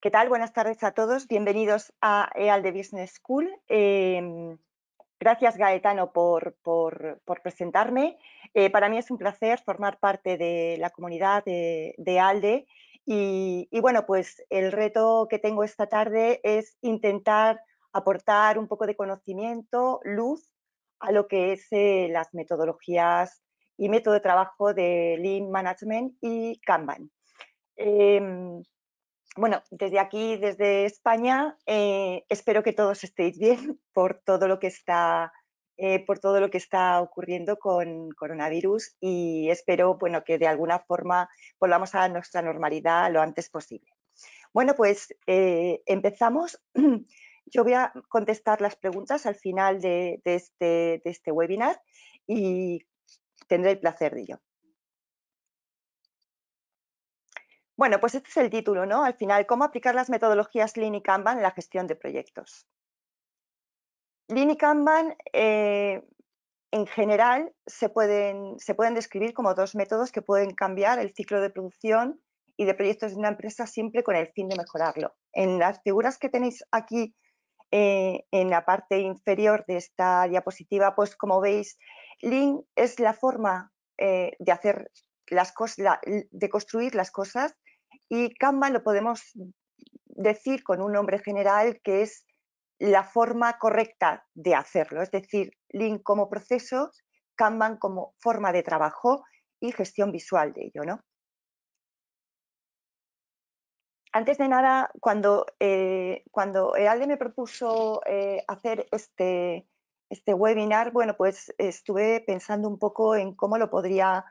¿Qué tal? Buenas tardes a todos. Bienvenidos a EAL Business School. Em, gracias, Gaetano, por, presentarme. Eh, para mí es un placer formar parte de la comunidad de, de ALDE y, bueno, pues el reto que tengo esta tarde es intentar aportar un poco de conocimiento, luz, a lo que es eh, las metodologías y método de trabajo de Lean Management y Kanban. Em, bueno, desde aquí, desde España, eh, espero que todos estéis bien por todo lo que está, eh, por todo lo que está ocurriendo con coronavirus y espero bueno, que de alguna forma volvamos a nuestra normalidad lo antes posible. Bueno, pues eh, empezamos. Yo voy a contestar las preguntas al final de, este, de este webinar y tendré el placer de ello. Bueno, pues este es el título, ¿no? Al final, ¿cómo aplicar las metodologías Lean y Kanban en la gestión de proyectos? Lean y Kanban, eh, en general, se pueden, describir como dos métodos que pueden cambiar el ciclo de producción y de proyectos de una empresa siempre con el fin de mejorarlo. En las figuras que tenéis aquí eh, en la parte inferior de esta diapositiva, pues como veis, Lean es la forma eh, de hacer las cosas, de construir las cosas y Kanban lo podemos decir con un nombre general que es la forma correcta de hacerlo, es decir, Link como proceso, Kanban como forma de trabajo y gestión visual de ello. ¿no? Antes de nada, cuando, eh, me propuso eh, hacer este, este webinar, bueno, pues estuve pensando un poco en cómo lo podría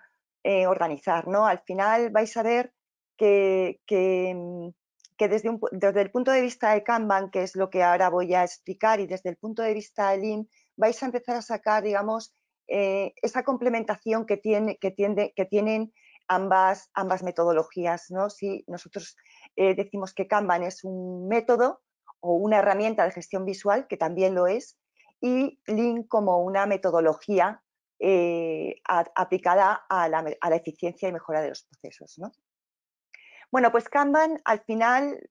eh, organizar. ¿no? Al final vais a ver Mm, que, desde, desde, el punto de vista de Kanban, que es lo que ahora voy a explicar, y desde el punto de vista de Lean, vais a empezar a sacar, digamos, eh, esa complementación que, tiene, que, que tienen ambas, ambas metodologías. ¿no? Si nosotros eh, decimos que Kanban es un método o una herramienta de gestión visual, que también lo es, y Lean como una metodología eh, aplicada a la, a la, eficiencia y mejora de los procesos. ¿no? Bueno, pues Kanban al final,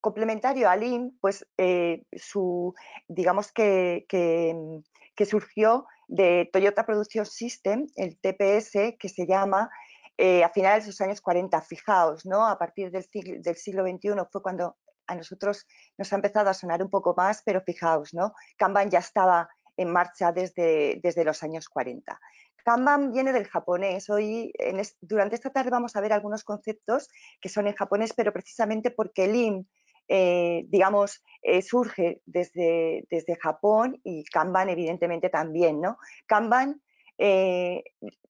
complementario a Lean, pues eh, su, digamos mm, que, surgió de Toyota Production System, el TPS, que se llama, eh, a finales de los años 40, fijaos, ¿no? A partir del siglo, del siglo XXI fue cuando a nosotros nos ha empezado a sonar un poco más, pero fijaos, ¿no? Kanban ya estaba en marcha desde, desde los años 40. Kanban viene del japonés. Hoy, durante esta tarde, vamos a ver algunos conceptos que son en japonés, pero precisamente porque el eh, digamos, eh, surge desde, desde Japón y Kanban, evidentemente, también. ¿no? Kanban, eh,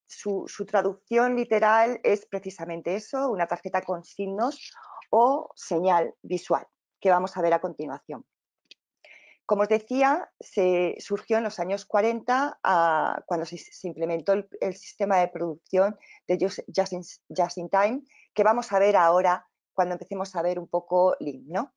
su traducción literal es precisamente eso, una tarjeta con signos o señal visual, que vamos a ver a continuación. Como os decía, se surgió en los años 40 cuando se, implementó el, sistema de producción de Just, in, Time, que vamos a ver ahora cuando empecemos a ver un poco Lean. ¿no?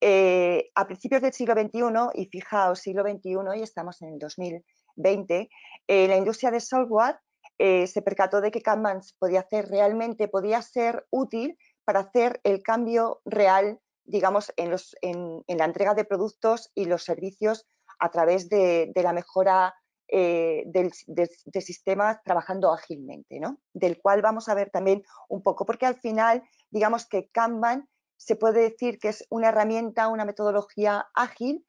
Eh, a principios del siglo XXI, y fijaos, siglo XXI y estamos en el 2020, eh, la industria de software eh, se percató de que Kanban podía hacer realmente, podía ser útil para hacer el cambio real digamos, en, los, en, la entrega de productos y los servicios a través de, la mejora eh, de, sistemas trabajando ágilmente, ¿no? Del cual vamos a ver también un poco, porque al final, digamos que Kanban se puede decir que es una herramienta, una metodología ágil,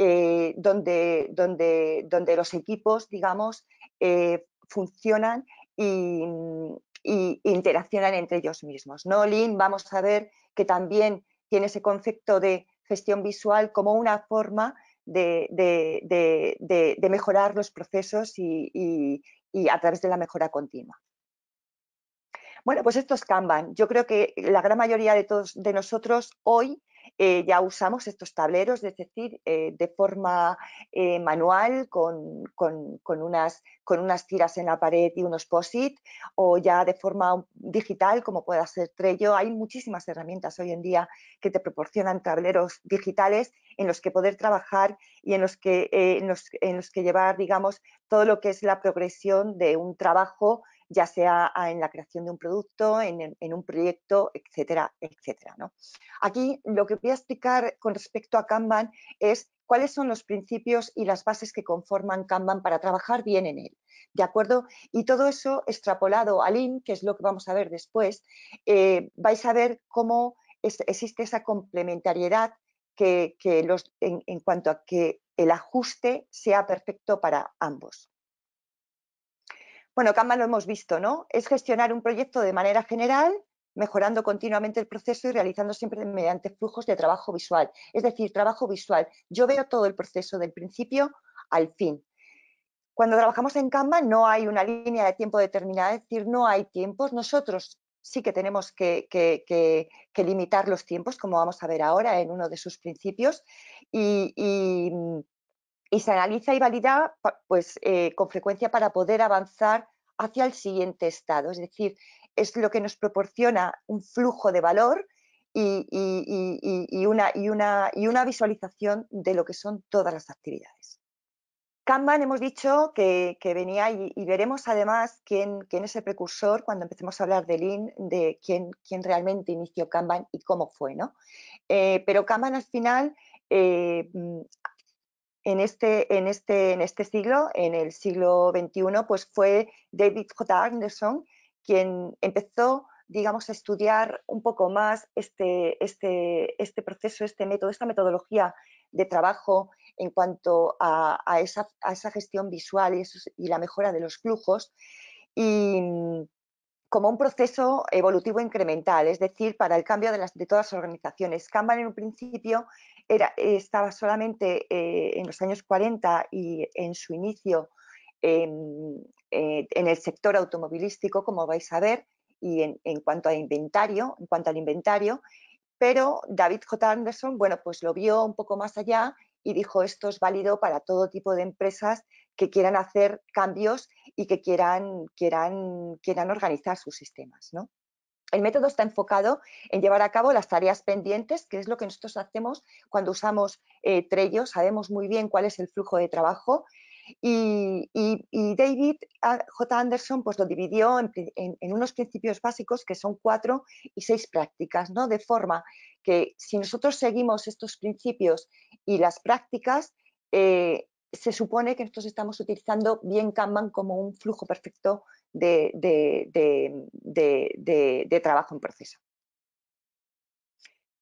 eh, donde, donde, donde, los equipos, digamos, eh, funcionan y, interaccionan entre ellos mismos. ¿no? Lean, vamos a ver que también tiene ese concepto de gestión visual como una forma de, mejorar los procesos y, a través de la mejora continua. Bueno, pues esto es Kanban. Yo creo que la gran mayoría de todos de nosotros hoy eh, ya usamos estos tableros, es decir, eh, de forma eh, manual con, unas, tiras en la pared y unos posit o ya de forma digital como pueda ser Trello. Hay muchísimas herramientas hoy en día que te proporcionan tableros digitales en los que poder trabajar y en los que, en los, en los que llevar, digamos, todo lo que es la progresión de un trabajo ya sea ah, en la creación de un producto, en, un proyecto, etcétera, etcétera. Aquí lo que voy a explicar con respecto a Kanban es cuáles son los principios y las bases que conforman Kanban para trabajar bien en él, ¿de acuerdo? Y todo eso extrapolado a In que es lo que vamos a ver después, eh, vais a ver cómo existe esa complementariedad que, en, cuanto a que el ajuste sea perfecto para ambos. Bueno, Canva lo hemos visto, ¿no? Es gestionar un proyecto de manera general, mejorando continuamente el proceso y realizando siempre mediante flujos de trabajo visual. Es decir, trabajo visual. Yo veo todo el proceso del principio al fin. Cuando trabajamos en Canva no hay una línea de tiempo determinada, es decir, no hay tiempos. Nosotros sí que tenemos que, limitar los tiempos, como vamos a ver ahora en uno de sus principios, y, y se analiza y valida pues, eh, con frecuencia para poder avanzar hacia el siguiente estado. Es decir, es lo que nos proporciona un flujo de valor y, y, y, una, y, una, visualización de lo que son todas las actividades. Kanban hemos dicho que, venía y, veremos además quién, es el precursor cuando empecemos a hablar de Lean, de quién, quién realmente inició Kanban y cómo fue. ¿no? Eh, pero Kanban al final eh, mm, en este, en este, en este siglo, en el siglo XXI, pues fue David J. Anderson quien empezó digamos, a estudiar un poco más este, este, este proceso, este método, esta metodología de trabajo en cuanto a, esa, gestión visual y, la mejora de los flujos, y mm, como un proceso evolutivo incremental, es decir, para el cambio de, las, de todas las organizaciones. cambian en un principio eh, estaba solamente eh, en los años 40 y en su inicio em, eh, en el sector automovilístico, como vais a ver, y en, cuanto inventario, en cuanto al inventario, pero David J. Anderson, bueno, pues lo vio un poco más allá y dijo esto es válido para todo tipo de empresas que quieran hacer cambios y que quieran, quieran, quieran organizar sus sistemas, ¿no? El método está enfocado en llevar a cabo las tareas pendientes, que es lo que nosotros hacemos cuando usamos eh, Trello, sabemos muy bien cuál es el flujo de trabajo y, David ah, J. Anderson pues, lo dividió en, unos principios básicos que son cuatro y seis prácticas, ¿no? de forma que si nosotros seguimos estos principios y las prácticas, eh, se supone que nosotros estamos utilizando bien Kanban como un flujo perfecto de, trabajo en proceso.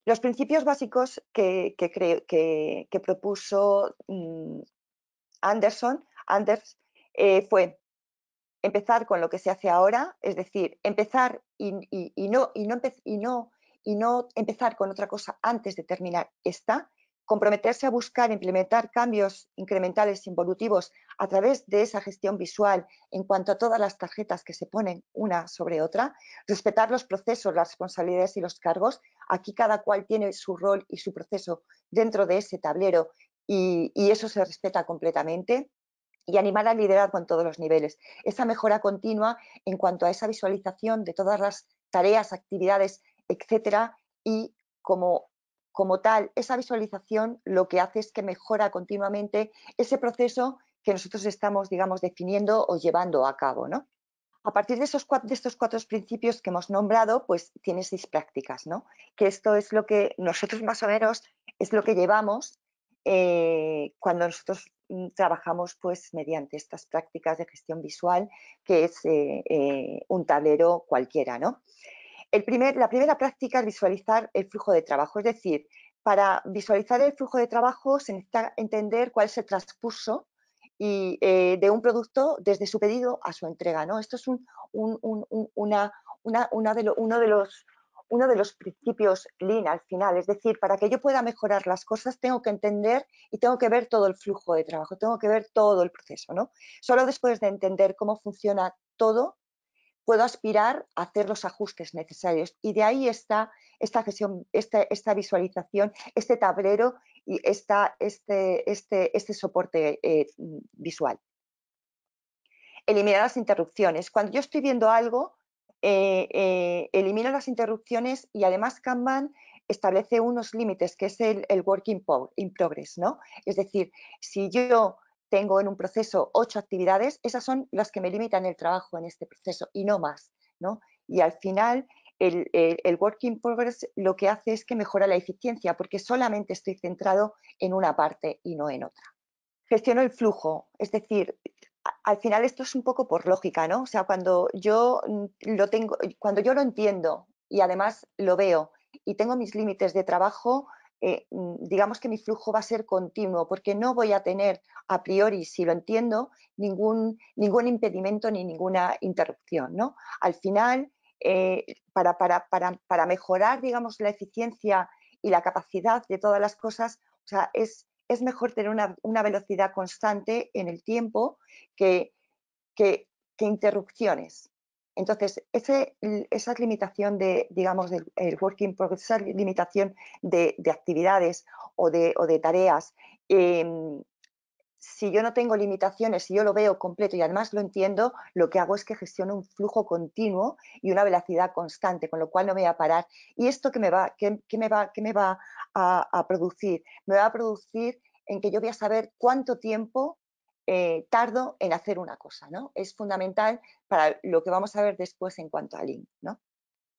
Los principios básicos que, que, propuso mm, Anderson Anders, eh, fue empezar con lo que se hace ahora, es decir, empezar y, no, no, y no empezar con otra cosa antes de terminar esta, comprometerse a buscar e implementar cambios incrementales involutivos a través de esa gestión visual en cuanto a todas las tarjetas que se ponen una sobre otra, respetar los procesos, las responsabilidades y los cargos. Aquí cada cual tiene su rol y su proceso dentro de ese tablero y, eso se respeta completamente y animar al liderazgo en todos los niveles. Esa mejora continua en cuanto a esa visualización de todas las tareas, actividades, etcétera, y como como tal, esa visualización lo que hace es que mejora continuamente ese proceso que nosotros estamos, digamos, definiendo o llevando a cabo, ¿no? A partir de, esos cuatro, de estos cuatro principios que hemos nombrado, pues tienes seis prácticas, ¿no? Que esto es lo que nosotros más o menos es lo que llevamos eh, cuando nosotros mm, trabajamos pues mediante estas prácticas de gestión visual, que es eh, eh, un tablero cualquiera, ¿no? primer, la primera práctica es visualizar el flujo de trabajo, es decir, para visualizar el flujo de trabajo se necesita entender cuál es el transcurso y, eh, de un producto desde su pedido a su entrega. ¿no? Esto es una, de uno, de los, principios Lean al final. Es decir, para que yo pueda mejorar las cosas tengo que entender y tengo que ver todo el flujo de trabajo, tengo que ver todo el proceso. ¿no? Solo después de entender cómo funciona todo puedo aspirar a hacer los ajustes necesarios. Y de ahí está esta, gestión, esta, visualización, este tablero y este, este, este, soporte eh, visual. Eliminar las interrupciones. Cuando yo estoy viendo algo, eh, eh, elimino las interrupciones y además Kanban establece unos límites, que es el, working work in, progress. ¿no? Es decir, si yo tengo en un proceso ocho actividades, esas son las que me limitan el trabajo en este proceso y no más. Y al final el, Working progress lo que hace es que mejora la eficiencia porque solamente estoy centrado en una parte y no en otra. Gestiono el flujo, es decir, al final esto es un poco por lógica, ¿no? O sea, cuando yo mm, lo tengo, cuando yo lo entiendo y además lo veo y tengo mis límites de trabajo, eh, mm, digamos que mi flujo va a ser continuo, porque no voy a tener a priori, si lo entiendo, ningún, ningún impedimento ni ninguna interrupción. ¿no? Al final, eh, para, mejorar digamos, la eficiencia y la capacidad de todas las cosas, sea, es, mejor tener una, velocidad constante en el tiempo que interrupciones. Entonces, esa limitación de, digamos, del working esa limitación de, actividades o de, tareas, em, si yo no tengo limitaciones, si yo lo veo completo y además lo entiendo, lo que hago es que gestiono un flujo continuo y una velocidad constante, con lo cual no me voy a parar. ¿Y esto qué me va, me va, a producir? Me va a producir en que yo voy a saber cuánto tiempo eh, tardo en hacer una cosa, ¿no? Es fundamental para lo que vamos a ver después en cuanto a link, ¿no?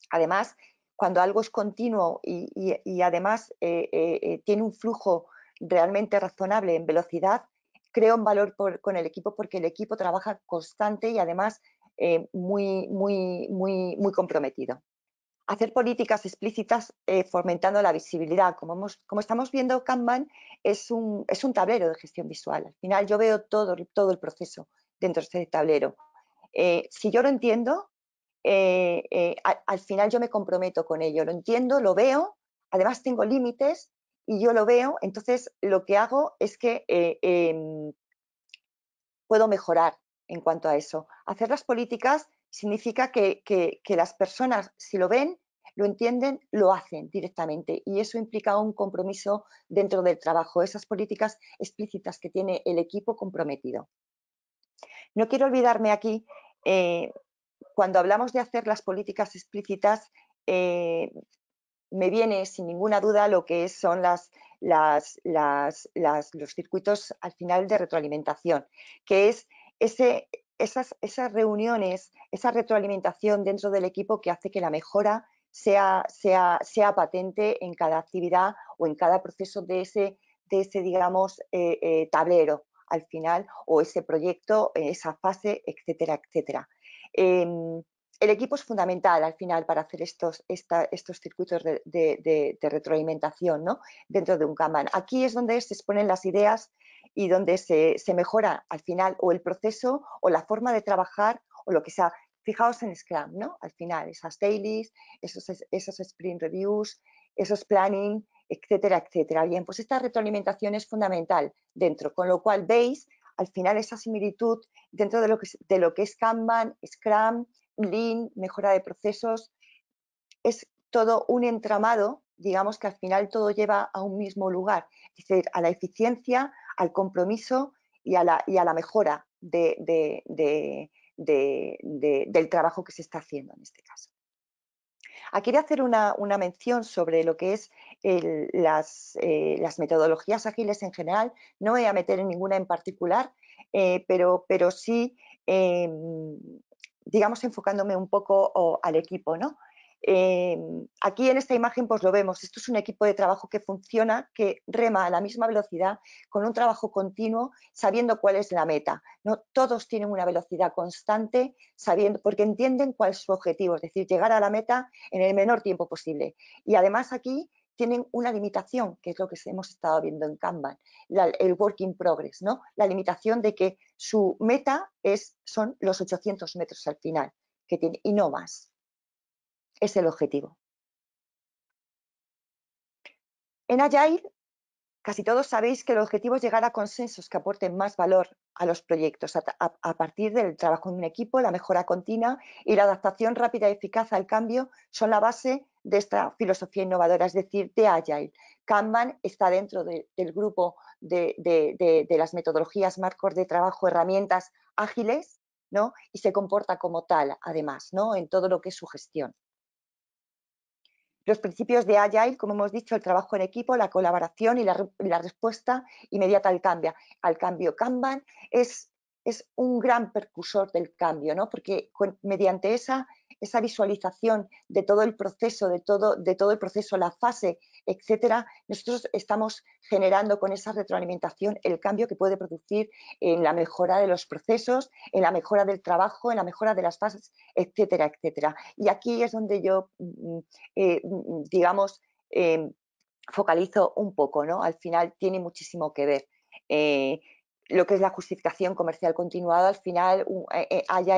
Además, cuando algo es continuo y, además eh, eh, tiene un flujo realmente razonable en velocidad, creo un valor con el equipo porque el equipo trabaja constante y además muy, muy, muy, muy comprometido hacer políticas explícitas eh, fomentando la visibilidad. Como, estamos viendo, Kanban es un, es un, tablero de gestión visual. Al final yo veo todo, el proceso dentro de este tablero. Eh, si yo lo entiendo, eh, al, final yo me comprometo con ello. Lo entiendo, lo veo, además tengo límites y yo lo veo. Entonces lo que hago es que em, puedo mejorar en cuanto a eso. Hacer las políticas significa que, las personas, si lo ven, lo entienden, lo hacen directamente y eso implica un compromiso dentro del trabajo, esas políticas explícitas que tiene el equipo comprometido. No quiero olvidarme aquí, eh, cuando hablamos de hacer las políticas explícitas, eh, me viene sin ninguna duda lo que son los circuitos al final de retroalimentación, que es ese, esas, reuniones, esa retroalimentación dentro del equipo que hace que la mejora sea, sea, sea patente en cada actividad o en cada proceso de ese, de ese digamos, eh, eh, tablero al final o ese proyecto, eh, esa fase, etcétera, etcétera. Em, el equipo es fundamental al final para hacer estos, estos circuitos de, retroalimentación dentro de un Kanban. Aquí es donde se exponen las ideas, y donde se, mejora al final o el proceso o la forma de trabajar o lo que sea. Fijaos en Scrum, ¿no? Al final, esas dailies, esos, esos sprint reviews, esos planning, etcétera, etcétera. Bien, pues esta retroalimentación es fundamental dentro, con lo cual veis al final esa similitud dentro de lo que, de lo que es Kanban, Scrum, Lean, mejora de procesos, es todo un entramado, digamos que al final todo lleva a un mismo lugar, es decir, a la eficiencia, al compromiso y a la, mejora del trabajo que se está haciendo en este caso. Aquí ah, a hacer una, mención sobre lo que es eh, las, metodologías ágiles en general. No voy a meter en ninguna en particular, eh, pero, sí, em, digamos, enfocándome un poco al equipo, ¿no? Em, aquí en esta imagen pues lo vemos, esto es un equipo de trabajo que funciona, que rema a la misma velocidad, con un trabajo continuo, sabiendo cuál es la meta. ¿no? Todos tienen una velocidad constante, sabiendo, porque entienden cuál es su objetivo, es decir, llegar a la meta en el menor tiempo posible. Y además aquí tienen una limitación, que es lo que hemos estado viendo en Kanban, el work in progress, ¿no? la limitación de que su meta es, son los 800 metros al final, que tiene, y no más es el objetivo. En Agile, casi todos sabéis que el objetivo es llegar a consensos que aporten más valor a los proyectos a, partir del trabajo en un equipo, la mejora continua y la adaptación rápida y eficaz al cambio son la base de esta filosofía innovadora, es decir, de Agile. Kanban está dentro del grupo de, las metodologías, marcos de trabajo, herramientas ágiles, ¿no? Y se comporta como tal, además, ¿no? En todo lo que es su gestión. Los principios de Agile, como hemos dicho, el trabajo en equipo, la colaboración y la, respuesta inmediata al cambio. Al cambio Kanban es, un gran percursor del cambio, ¿no? porque con, mediante esa esa visualización de todo el proceso, de todo, de todo el proceso, la fase, etcétera, nosotros estamos generando con esa retroalimentación el cambio que puede producir en la mejora de los procesos, en la mejora del trabajo, en la mejora de las fases, etcétera, etcétera. Y aquí es donde yo, mm, eh, mm, digamos, em, focalizo un poco, ¿no? Al final tiene muchísimo que ver. Eh, lo que es la justificación comercial continuada, al final, eh, hay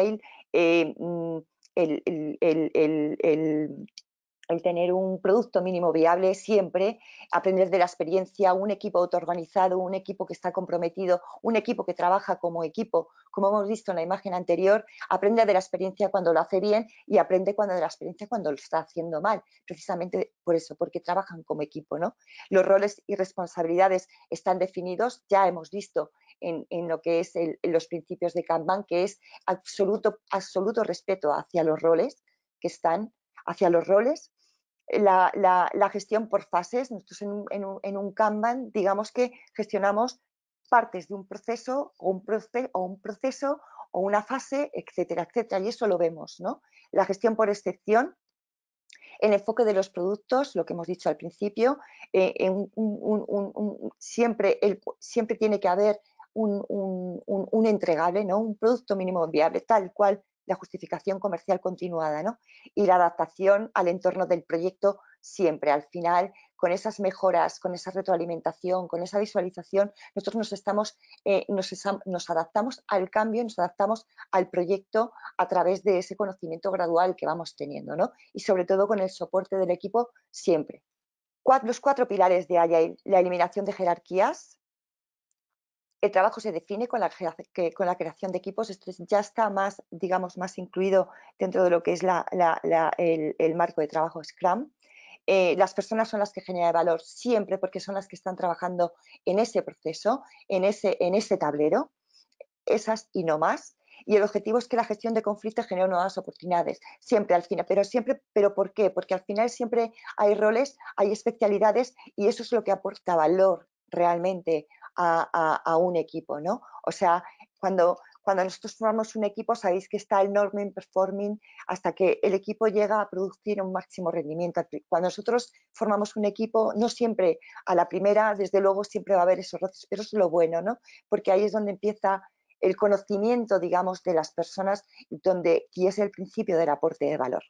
ahí. Mm, el, tener un producto mínimo viable siempre, aprender de la experiencia, un equipo autoorganizado, un equipo que está comprometido, un equipo que trabaja como equipo, como hemos visto en la imagen anterior, aprende de la experiencia cuando lo hace bien y aprende cuando de la experiencia cuando lo está haciendo mal, precisamente por eso, porque trabajan como equipo. ¿no? Los roles y responsabilidades están definidos, ya hemos visto en, lo que es los principios de Kanban, que es absoluto, absoluto respeto hacia los roles que están, hacia los roles, la, la, gestión por fases. Nosotros en un, en, en un, Kanban, digamos que gestionamos partes de un proceso o un, o un proceso o una fase, etcétera, etcétera, y eso lo vemos, ¿no? La gestión por excepción, el enfoque de los productos, lo que hemos dicho al principio, eh, un, siempre, el, siempre, tiene que haber un, entregable, ¿no? un producto mínimo viable, tal cual la justificación comercial continuada y la adaptación al entorno del proyecto siempre. Al final, con esas mejoras, con esa retroalimentación, con esa visualización, nosotros nos, estamos, eh, nos, nos adaptamos al cambio, nos adaptamos al proyecto a través de ese conocimiento gradual que vamos teniendo y sobre todo con el soporte del equipo siempre. los cuatro pilares de Agile, la eliminación de jerarquías, el trabajo se define con la, creación de equipos, esto ya está más, digamos, más incluido dentro de lo que es el, marco de trabajo Scrum. Eh, las personas son las que generan valor siempre porque son las que están trabajando en ese proceso, en ese, en ese tablero, esas y no más. Y el objetivo es que la gestión de conflictos genere nuevas oportunidades, siempre al final. Pero siempre, ¿pero por qué? Porque al final siempre hay roles, hay especialidades y eso es lo que aporta valor realmente a, un equipo, ¿no? O sea, cuando, cuando nosotros formamos un equipo sabéis que está el norming performing hasta que el equipo llega a producir un máximo rendimiento. Cuando nosotros formamos un equipo, no siempre a la primera, desde luego siempre va a haber esos roces, pero es lo bueno, ¿no? Porque ahí es donde empieza el conocimiento, digamos, de las personas, donde, y es el principio del aporte de valor.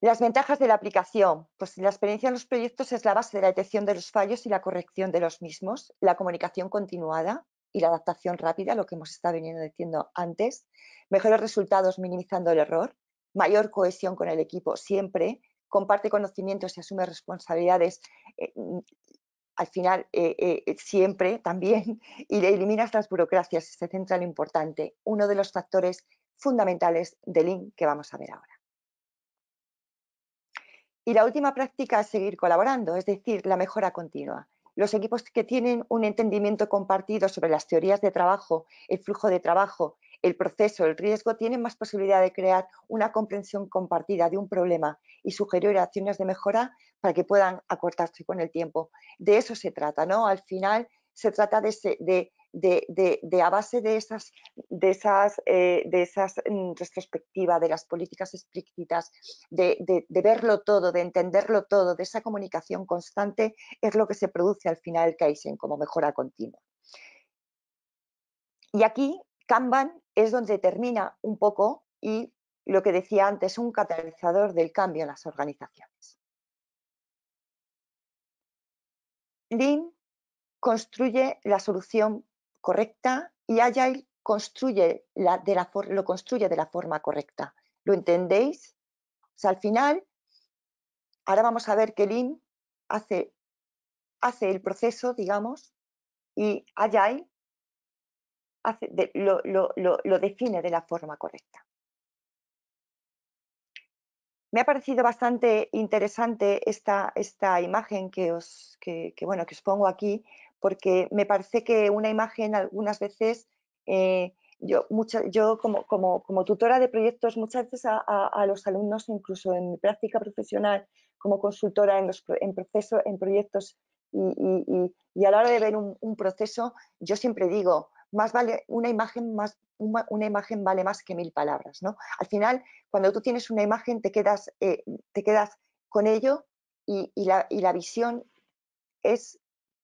Las ventajas de la aplicación. Pues la experiencia en los proyectos es la base de la detección de los fallos y la corrección de los mismos, la comunicación continuada y la adaptación rápida, lo que hemos estado diciendo antes, mejores resultados minimizando el error, mayor cohesión con el equipo siempre, comparte conocimientos y asume responsabilidades eh, mm, al final eh, eh, siempre también y eliminas las burocracias y se centra en lo importante, uno de los factores fundamentales del link que vamos a ver ahora. Y la última práctica es seguir colaborando, es decir, la mejora continua. Los equipos que tienen un entendimiento compartido sobre las teorías de trabajo, el flujo de trabajo, el proceso, el riesgo, tienen más posibilidad de crear una comprensión compartida de un problema y sugerir acciones de mejora para que puedan acortarse con el tiempo. De eso se trata, ¿no? Al final se trata de, de de, de, a base de esas, de esas, eh, de esas mm, retrospectiva, de las políticas explícitas, de, verlo todo, de entenderlo todo, de esa comunicación constante, es lo que se produce al final el Kaizen como mejora continua. Y aquí Kanban es donde termina un poco y lo que decía antes, un catalizador del cambio en las organizaciones. Lean construye la solución correcta y Agile construye la, de la lo construye de la forma correcta. ¿Lo entendéis? al final, ahora vamos a ver que Lin hace, hace el proceso, digamos, y Agile lo, define de la forma correcta. Me ha parecido bastante interesante esta, esta imagen que os, bueno, que os pongo aquí, porque me parece que una imagen algunas veces, eh, yo, mucha, yo como, como, como, tutora de proyectos muchas veces a, los alumnos, incluso en práctica profesional como consultora en, los, en, proceso, en proyectos y, y, y, a la hora de ver un, proceso, yo siempre digo, más vale una imagen, más, una, una, imagen vale más que mil palabras. ¿no? Al final, cuando tú tienes una imagen, te quedas, eh, te quedas con ello y, la, y la visión es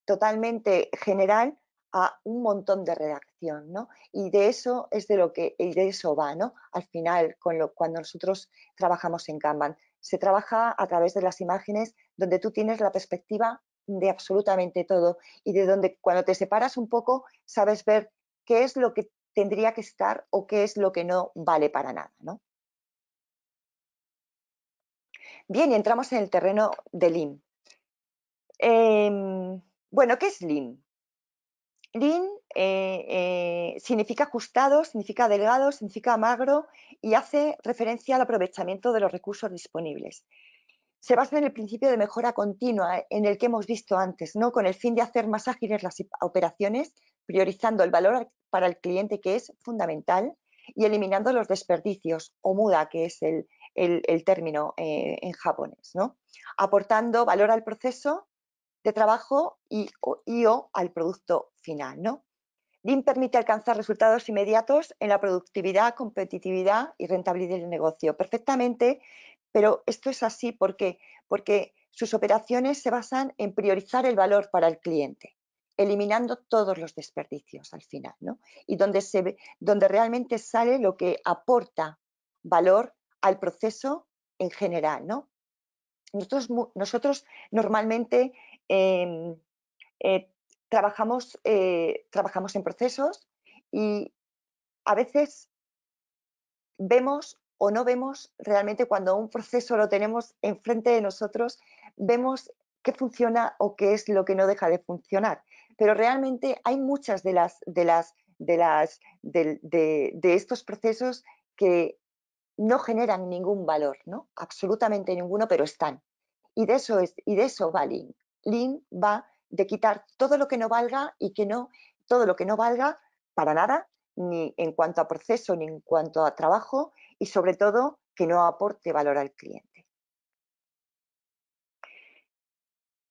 totalmente general a un montón de redacción, ¿no? Y de eso es de lo que y de eso va, ¿no? Al final, cuando nosotros trabajamos en Kanban, se trabaja a través de las imágenes donde tú tienes la perspectiva de absolutamente todo y de donde cuando te separas un poco sabes ver qué es lo que tendría que estar o qué es lo que no vale para nada, Bien, entramos en el terreno del IM. Em, bueno, ¿qué es Lean? Lean eh, eh, significa ajustado, significa delgado, significa magro y hace referencia al aprovechamiento de los recursos disponibles. Se basa en el principio de mejora continua eh, en el que hemos visto antes, con el fin de hacer más ágiles las operaciones, priorizando el valor para el cliente que es fundamental y eliminando los desperdicios o muda, que es el, término en japonés, aportando valor al proceso de trabajo y o, al producto final. ¿no? Lean permite alcanzar resultados inmediatos en la productividad, competitividad y rentabilidad del negocio. Perfectamente, pero esto es así porque, porque sus operaciones se basan en priorizar el valor para el cliente eliminando todos los desperdicios al final, ¿no? Y donde, se, donde realmente sale lo que aporta valor al proceso en general, ¿no? Nosotros, nosotros normalmente Em, eh, trabajamos, eh, trabajamos en procesos y a veces vemos o no vemos realmente cuando un proceso lo tenemos enfrente de nosotros, vemos qué funciona o qué es lo que no deja de funcionar. Pero realmente hay muchas de las de las de las de, estos procesos que no generan ningún valor, ¿no? Absolutamente ninguno, pero están. Y de eso es, y de eso va Lean va de quitar todo lo que no valga y que no, todo lo que no valga para nada, ni en cuanto a proceso, ni en cuanto a trabajo y sobre todo que no aporte valor al cliente.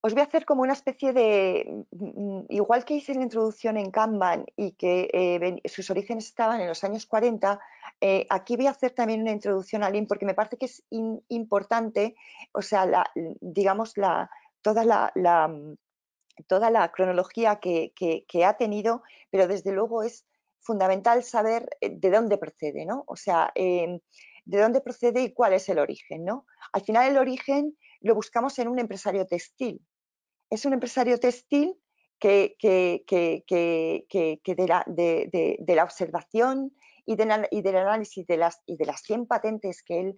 Os voy a hacer como una especie de, mm, igual que hice la introducción en Kanban y que eh, sus orígenes estaban en los años 40, eh, aquí voy a hacer también una introducción a Lean porque me parece que es importante, o sea, digamos, la, toda la, mm, toda la cronología que, ha tenido, pero desde luego es fundamental saber eh, de dónde procede, ¿no? O sea, em, de dónde procede y cuál es el origen, ¿no? Al final el origen lo buscamos en un empresario textil. Es un empresario textil que, de, la, de, la, observación y, y del análisis de las, y de las 100 patentes que él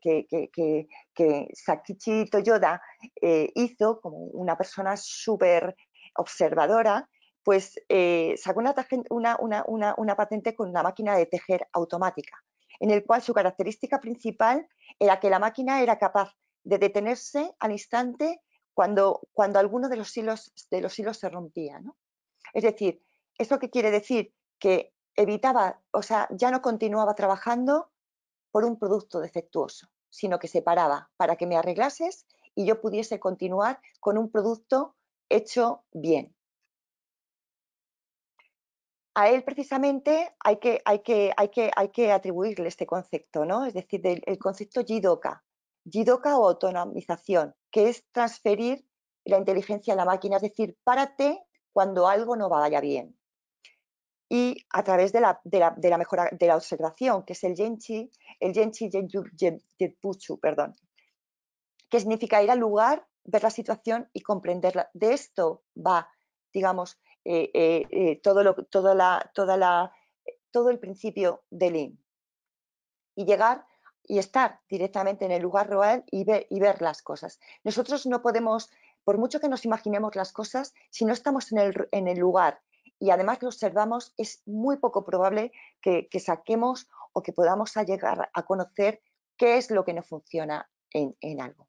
que, Sakichi Toyoda eh, hizo como una persona súper observadora, pues eh, sacó una, patente con una máquina de tejer automática, en el cual su característica principal era que la máquina era capaz de detenerse al instante cuando, cuando alguno de los hilos, de los hilos se rompía. Es decir, eso qué quiere decir? Que evitaba, o sea, ya no continuaba trabajando por un producto defectuoso, sino que se paraba para que me arreglases y yo pudiese continuar con un producto hecho bien. A él precisamente hay que, hay que, hay que, hay que atribuirle este concepto, ¿no? es decir, el, concepto Jidoka, Jidoka o autonomización, que es transferir la inteligencia a la máquina, es decir, párate cuando algo no vaya bien y a través de la, de la, de la mejora de la observación, que es el Yenchi, el Yenchi perdón, que significa ir al lugar, ver la situación y comprenderla. De esto va, digamos, eh, eh, eh, todo, lo, toda la, toda la, todo el principio del IN. Y llegar y estar directamente en el lugar real y ver, y ver las cosas. Nosotros no podemos, por mucho que nos imaginemos las cosas, si no estamos en el, en el lugar y además lo observamos, es muy poco probable que, saquemos o que podamos llegar a conocer qué es lo que no funciona en, algo.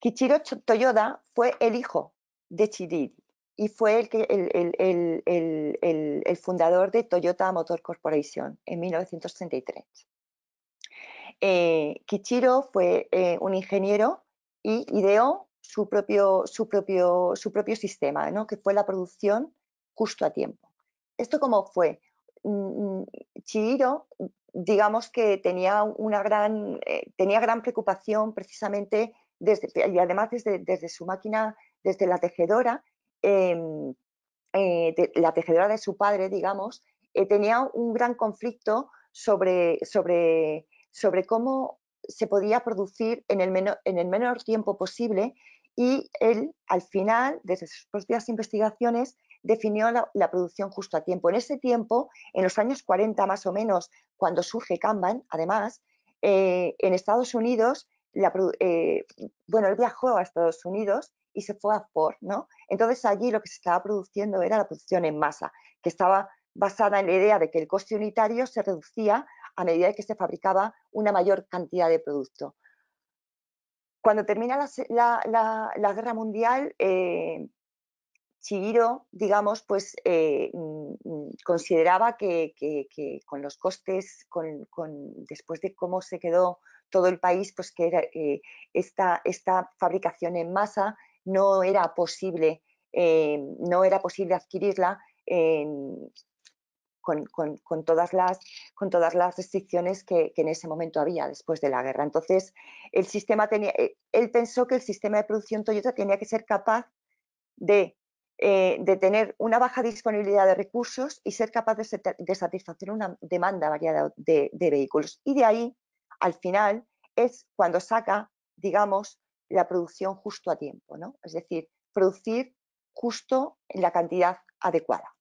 Kichiro Toyoda fue el hijo de Chiriri y fue el, que, el, fundador de Toyota Motor Corporation en 1933. Eh, Kichiro fue eh, un ingeniero y ideó su propio, su propio, su propio sistema, ¿no? que fue la producción justo a tiempo. ¿Esto cómo fue? Mm, mm, Chihiro, digamos que tenía una gran, eh, tenía gran preocupación precisamente desde, y además desde, su máquina, desde la tejedora, em, eh, la tejedora de su padre, digamos, eh, tenía un gran conflicto sobre, sobre, cómo se podía producir en el menor tiempo posible y él, al final, desde sus propias investigaciones, definió la, producción justo a tiempo. En ese tiempo, en los años 40 más o menos, cuando surge Kanban, además, eh, en Estados Unidos, eh, bueno, él viajó a Estados Unidos y se fue a Ford, ¿no? Entonces allí lo que se estaba produciendo era la producción en masa, que estaba basada en la idea de que el coste unitario se reducía a medida que se fabricaba una mayor cantidad de producto. Cuando termina la, Guerra Mundial, eh, Chihiro, digamos, pues eh, mm, mm, consideraba que, con los costes, con, después de cómo se quedó todo el país, pues que eh, esta, fabricación en masa no era posible, eh, no era posible adquirirla con, todas las, restricciones que, que, en ese momento había después de la guerra. Entonces, el sistema tenía, él pensó que el sistema de producción Toyota tenía que ser capaz de eh, de tener una baja disponibilidad de recursos y ser capaz de, satisfacer una demanda variada de, vehículos. Y de ahí, al final, es cuando saca, digamos, la producción justo a tiempo, ¿no? Es decir, producir justo en la cantidad adecuada.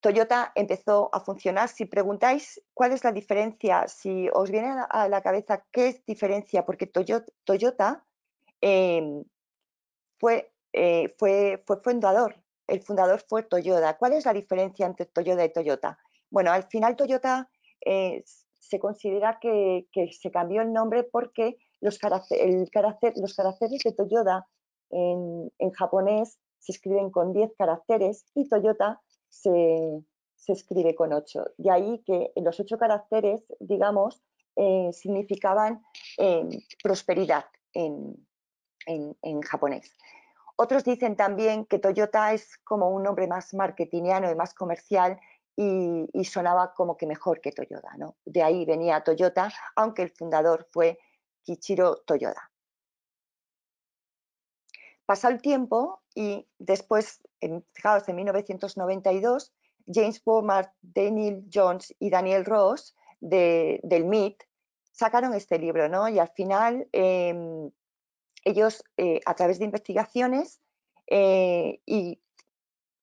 Toyota empezó a funcionar. Si preguntáis cuál es la diferencia, si os viene a la cabeza qué es diferencia, porque Toyota, em, fue eh, fue, fundador, el fundador fue Toyota. ¿Cuál es la diferencia entre Toyota y Toyota? Bueno, al final Toyota eh, se considera que, se cambió el nombre porque los, caracteres de Toyota en, japonés se escriben con 10 caracteres y Toyota se, escribe con 8. De ahí que los 8 caracteres, digamos, eh, significaban prosperidad en japonés. Otros dicen también que Toyota es como un nombre más marketingiano y más comercial y, sonaba como que mejor que Toyota, De ahí venía Toyota, aunque el fundador fue Kichiro Toyoda. Pasó el tiempo y después, en, fijaos, en 1992, James Beaumont, Daniel Jones y Daniel Ross del MIT sacaron este libro, ¿no? Y al final em, ellos eh, a través de investigaciones eh, y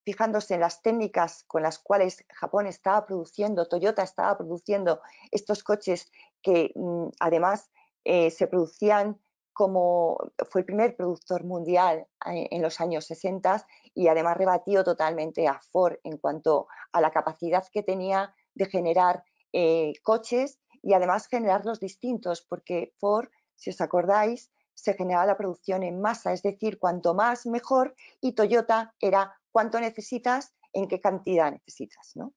fijándose en las técnicas con las cuales Japón estaba produciendo, Toyota estaba produciendo estos coches que mm, además eh, se producían como fue el primer productor mundial en los años 60 y además rebatió totalmente a Ford en cuanto a la capacidad que tenía de generar coches y además generarlos distintos, porque Ford, si os acordáis, se generaba la producción en masa, es decir, cuanto más mejor, y Toyota era cuánto necesitas, en qué cantidad necesitas. ¿no?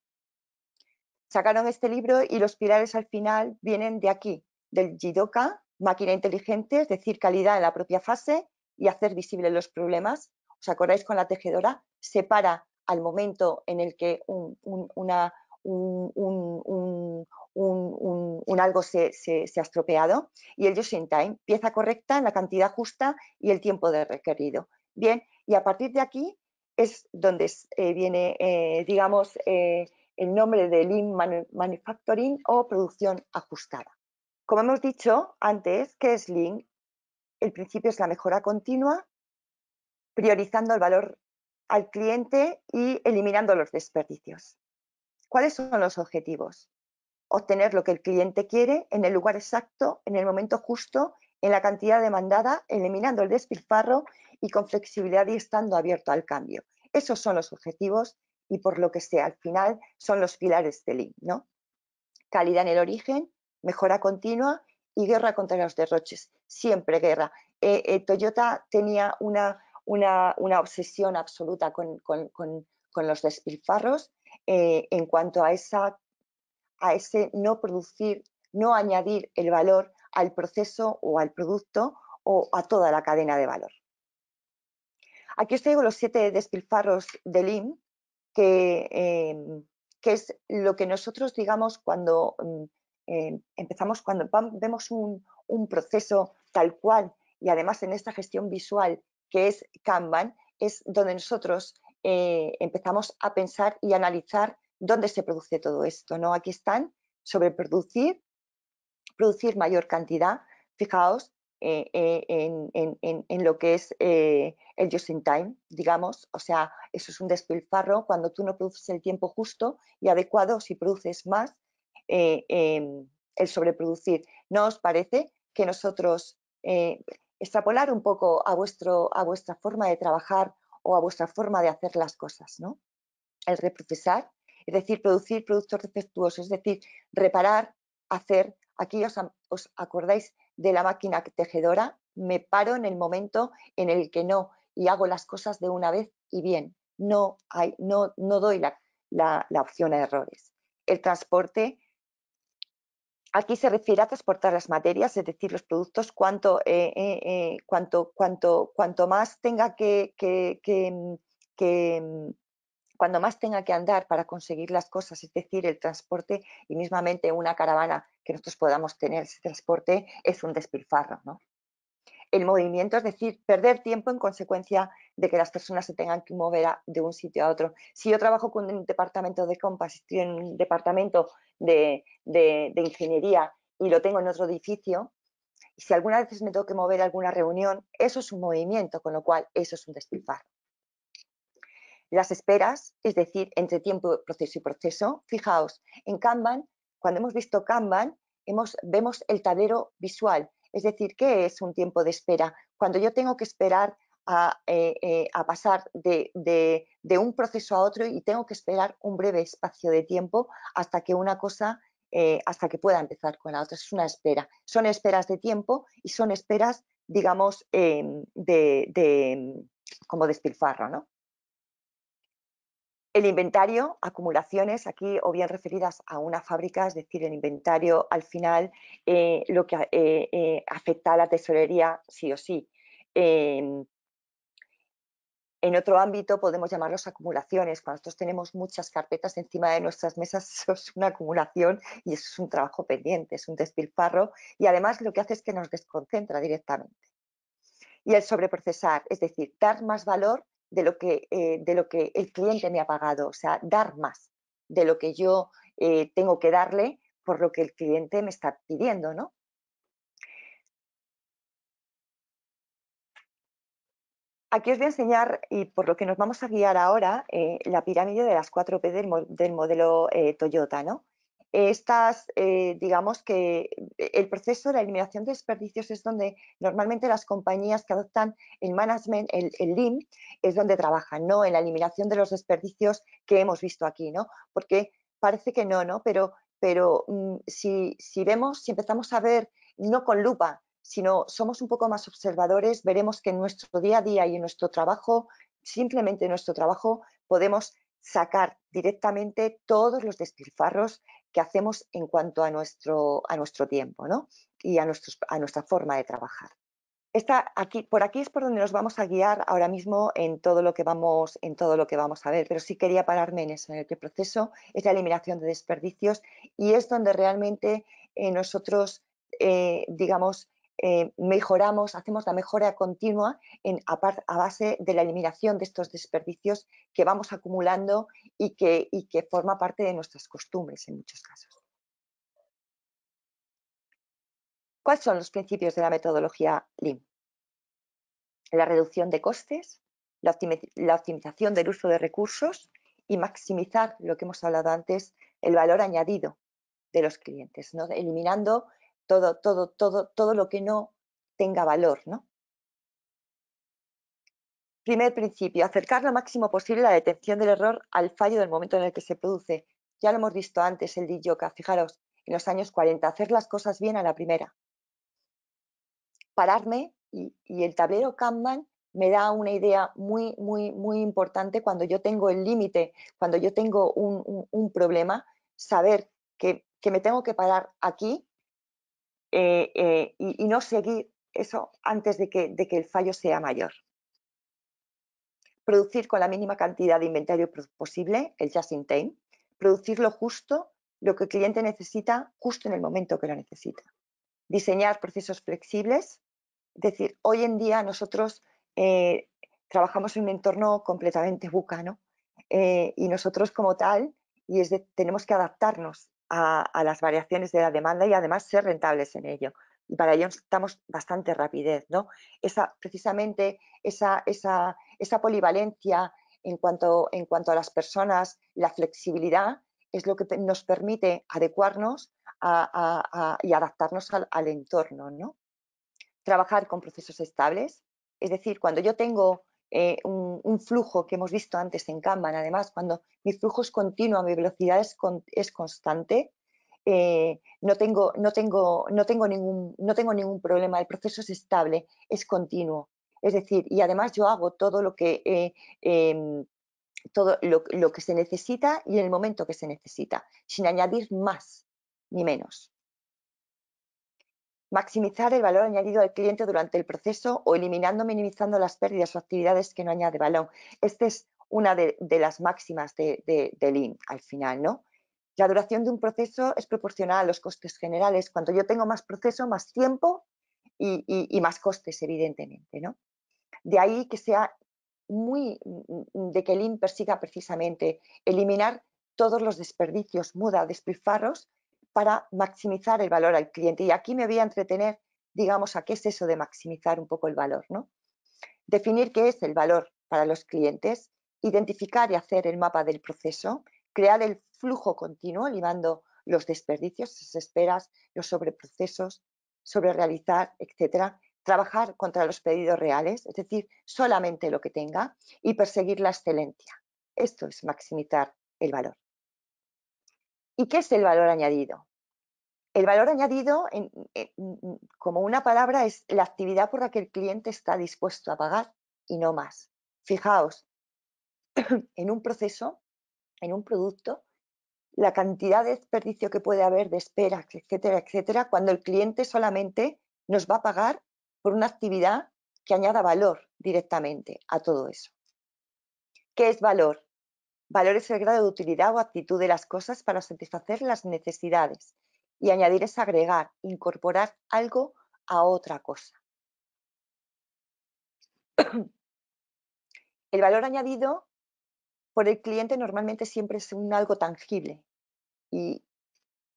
Sacaron este libro y los pilares al final vienen de aquí, del Jidoka, máquina inteligente, es decir, calidad en la propia fase y hacer visibles los problemas. ¿Os acordáis con la tejedora? Se para al momento en el que una un, algo se, ha estropeado y el just in time, pieza correcta, en la cantidad justa y el tiempo de requerido. Bien, y a partir de aquí es donde eh, viene, eh, digamos, eh, el nombre de Lean Manufacturing o producción ajustada. Como hemos dicho antes, que es Lean? El principio es la mejora continua, priorizando el valor al cliente y eliminando los desperdicios. ¿Cuáles son los objetivos? Obtener lo que el cliente quiere en el lugar exacto, en el momento justo, en la cantidad demandada, eliminando el despilfarro y con flexibilidad y estando abierto al cambio. Esos son los objetivos y por lo que sea, al final son los pilares del Lean, Calidad en el origen, mejora continua y guerra contra los derroches, siempre guerra. Eh, eh, Toyota tenía una, obsesión absoluta con los despilfarros eh, en cuanto a, esa, a ese no producir, no añadir el valor al proceso o al producto o a toda la cadena de valor. Aquí os traigo los siete despilfarros de Lean que, em, que es lo que nosotros, digamos, cuando mm, em, empezamos, cuando vemos un, un, proceso tal cual y además en esta gestión visual que es Kanban, es donde nosotros eh, empezamos a pensar y analizar dónde se produce todo esto. ¿no? Aquí están, sobreproducir, producir mayor cantidad, fijaos eh, eh, en, lo que es el just in time, digamos, o sea, eso es un despilfarro cuando tú no produces el tiempo justo y adecuado, si produces más, em, el sobreproducir. ¿No os parece que nosotros extrapolar un poco a, vuestro, a vuestra forma de trabajar o a vuestra forma de hacer las cosas. ¿no? El reprocesar, es decir, producir productos defectuosos, es decir, reparar, hacer. Aquí os, acordáis de la máquina tejedora, me paro en el momento en el que no y hago las cosas de una vez y bien. No, hay, no, no doy la, la, la opción a errores. El transporte Aquí se refiere a transportar las materias, es decir, los productos, cuanto, eh, eh, eh, más tenga que, mm, mm, más tenga que andar para conseguir las cosas, es decir, el transporte y mismamente una caravana que nosotros podamos tener, ese transporte es un despilfarro, ¿no? el movimiento, es decir, perder tiempo en consecuencia de que las personas se tengan que mover de un sitio a otro. Si yo trabajo con un departamento de compas, estoy en un departamento de, ingeniería y lo tengo en otro edificio, y si alguna vez me tengo que mover a alguna reunión, eso es un movimiento, con lo cual eso es un despilfarro. Las esperas, es decir, entre tiempo, proceso y proceso, fijaos, en Kanban, cuando hemos visto Kanban, hemos, vemos el tablero visual, es decir, ¿qué es un tiempo de espera? Cuando yo tengo que esperar a, eh, eh, pasar de, un proceso a otro y tengo que esperar un breve espacio de tiempo hasta que una cosa, eh, hasta que pueda empezar con la otra. Es una espera. Son esperas de tiempo y son esperas, digamos, em, de, de como despilfarro, ¿no? El inventario, acumulaciones, aquí o bien referidas a una fábrica, es decir, el inventario al final eh, lo que eh, eh, afecta a la tesorería sí o sí. Em, en otro ámbito podemos llamarlos acumulaciones. Cuando nosotros tenemos muchas carpetas encima de nuestras mesas, eso es una acumulación y eso es un trabajo pendiente, es un despilfarro y además lo que hace es que nos desconcentra directamente. Y el sobreprocesar, es decir, dar más valor de lo que, eh, de lo que el cliente me ha pagado, o sea, dar más de lo que yo eh, tengo que darle por lo que el cliente me está pidiendo, ¿no? Aquí os voy a enseñar, y por lo que nos vamos a guiar ahora, eh, la pirámide de las cuatro p del, del modelo Toyota, ¿no? estas, eh, digamos que eh, el proceso de la eliminación de desperdicios es donde normalmente las compañías que adoptan el management, el, el, LIM, es donde trabajan, ¿no? En la eliminación de los desperdicios que hemos visto aquí, ¿no? Porque parece que no, ¿no? Pero, pero mm, si, si vemos, si empezamos a ver, no con lupa, sino somos un poco más observadores, veremos que en nuestro día a día y en nuestro trabajo, simplemente en nuestro trabajo, podemos sacar directamente todos los despilfarros que hacemos en cuanto a nuestro, a nuestro tiempo y a, a nuestra forma de trabajar. Esta, aquí, por aquí es por donde nos vamos a guiar ahora mismo en todo, lo que vamos, en todo lo que vamos a ver, pero sí quería pararme en eso, en el que proceso es la eliminación de desperdicios y es donde realmente eh, nosotros, eh, digamos, eh, mejoramos, hacemos la mejora continua en, a, base de la eliminación de estos desperdicios que vamos acumulando y que, que forma parte de nuestras costumbres en muchos casos. ¿Cuáles son los principios de la metodología LIM? La reducción de costes, la, optimización del uso de recursos y maximizar lo que hemos hablado antes, el valor añadido de los clientes, ¿no? eliminando todo, todo, todo, lo que no tenga valor, ¿no? Primer principio, acercar lo máximo posible la detección del error al fallo del momento en el que se produce. Ya lo hemos visto antes, el DIYOCA, fijaros, en los años 40, hacer las cosas bien a la primera. Pararme y, el tablero Kanban me da una idea muy, muy, muy importante cuando yo tengo el límite, cuando yo tengo un, un problema, saber que, que me tengo que parar aquí eh, eh, y, no seguir eso antes de que, el fallo sea mayor. Producir con la mínima cantidad de inventario posible, el just in time, producir lo justo, lo que el cliente necesita justo en el momento que lo necesita. Diseñar procesos flexibles, es decir, hoy en día nosotros eh, trabajamos en un entorno completamente bucano y nosotros como tal, y es tenemos que adaptarnos a, las variaciones de la demanda y además ser rentables en ello. Y para ello estamos bastante rapidez, ¿no? Esa, precisamente esa, polivalencia en cuanto, en cuanto a las personas, la flexibilidad es lo que nos permite adecuarnos y adaptarnos al, al entorno. ¿no? Trabajar con procesos estables, es decir, cuando yo tengo eh, un, flujo que hemos visto antes en Kanban, además, cuando mi flujo es continuo, mi velocidad es, constante, no, tengo, ningún, problema, el proceso es estable, es continuo. Es decir, y además yo hago todo lo que, eh, em, lo que se necesita y en el momento que se necesita, sin añadir más ni menos maximizar el valor añadido al cliente durante el proceso o eliminando, minimizando las pérdidas o actividades que no añade valor. Esta es una de, las máximas de, de, al final, ¿no? La duración de un proceso es proporcional a los costes generales. Cuanto yo tengo más proceso, más tiempo y, más costes, evidentemente, ¿no? De ahí que sea muy, mm, de que Lean persiga precisamente eliminar todos los desperdicios, muda, despilfarros para maximizar el valor al cliente. Y aquí me voy a entretener, digamos, a qué es eso de maximizar un poco el valor, ¿no? Definir qué es el valor para los clientes, identificar y hacer el mapa del proceso, crear el flujo continuo, limando los desperdicios, las esperas, los sobreprocesos, sobre realizar, etcétera, trabajar contra los pedidos reales, es decir, solamente lo que tenga, y perseguir la excelencia. Esto es maximizar el valor. ¿Y qué es el valor añadido? El valor añadido, como una palabra, es la actividad por la que el cliente está dispuesto a pagar y no más. Fijaos, en un proceso, en un producto, la cantidad de desperdicio que puede haber de espera, etcétera, etcétera, cuando el cliente solamente nos va a pagar por una actividad que añada valor directamente a todo eso. ¿Qué es valor? Valor es el grado de utilidad o actitud de las cosas para satisfacer las necesidades. Y añadir es agregar, incorporar algo a otra cosa. El valor añadido por el cliente normalmente siempre es un algo tangible. Y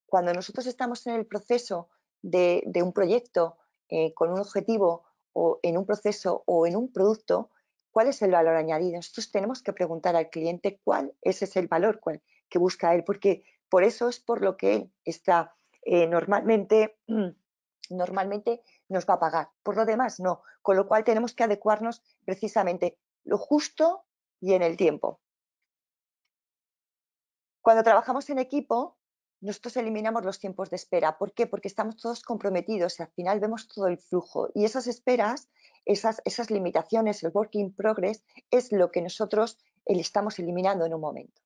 cuando nosotros estamos en el proceso de, un proyecto eh, con un objetivo o en un proceso o en un producto, ¿Cuál es el valor añadido? Nosotros tenemos que preguntar al cliente cuál ese es el valor que busca él, porque por eso es por lo que él está eh, normalmente, normalmente nos va a pagar. Por lo demás, no. Con lo cual tenemos que adecuarnos precisamente lo justo y en el tiempo. Cuando trabajamos en equipo, nosotros eliminamos los tiempos de espera. ¿Por qué? Porque estamos todos comprometidos y al final vemos todo el flujo. Y esas esperas esas, limitaciones, el work in progress, es lo que nosotros eh, estamos eliminando en un momento.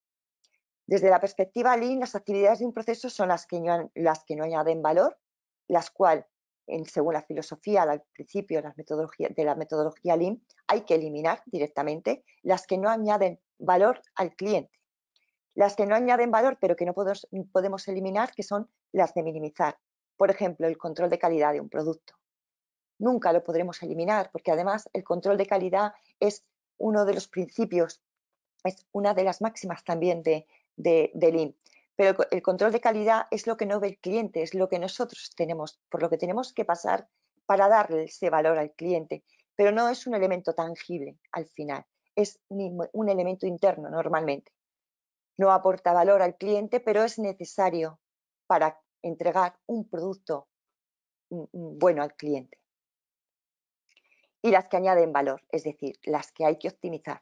Desde la perspectiva Lean, las actividades de un proceso son las que no, las que no añaden valor, las cuales, según la filosofía, al principio de la metodología Lean, hay que eliminar directamente las que no añaden valor al cliente. Las que no añaden valor, pero que no podemos, podemos eliminar, que son las de minimizar. Por ejemplo, el control de calidad de un producto nunca lo podremos eliminar, porque además el control de calidad es uno de los principios, es una de las máximas también de, de, del Pero el control de calidad es lo que no ve el cliente, es lo que nosotros tenemos, por lo que tenemos que pasar para darle ese valor al cliente. Pero no es un elemento tangible al final, es un elemento interno normalmente. No aporta valor al cliente, pero es necesario para entregar un producto mm, mm, bueno al cliente y las que añaden valor, es decir, las que hay que optimizar.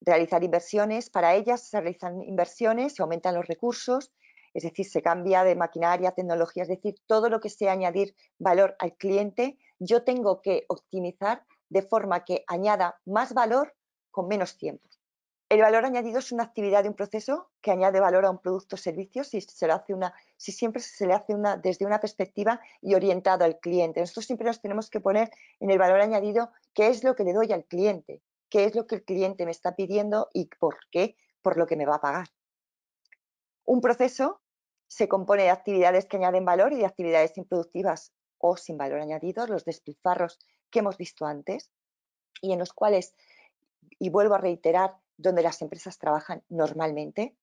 Realizar inversiones, para ellas se realizan inversiones, se aumentan los recursos, es decir, se cambia de maquinaria, tecnología, es decir, todo lo que sea añadir valor al cliente, yo tengo que optimizar de forma que añada más valor con menos tiempo. El valor añadido es una actividad de un proceso que añade valor a un producto o servicio si, si siempre se le hace una, desde una perspectiva y orientado al cliente. Nosotros siempre nos tenemos que poner en el valor añadido qué es lo que le doy al cliente, qué es lo que el cliente me está pidiendo y por qué, por lo que me va a pagar. Un proceso se compone de actividades que añaden valor y de actividades improductivas o sin valor añadido, los despilfarros que hemos visto antes y en los cuales, y vuelvo a reiterar, donde las empresas trabajan normalmente.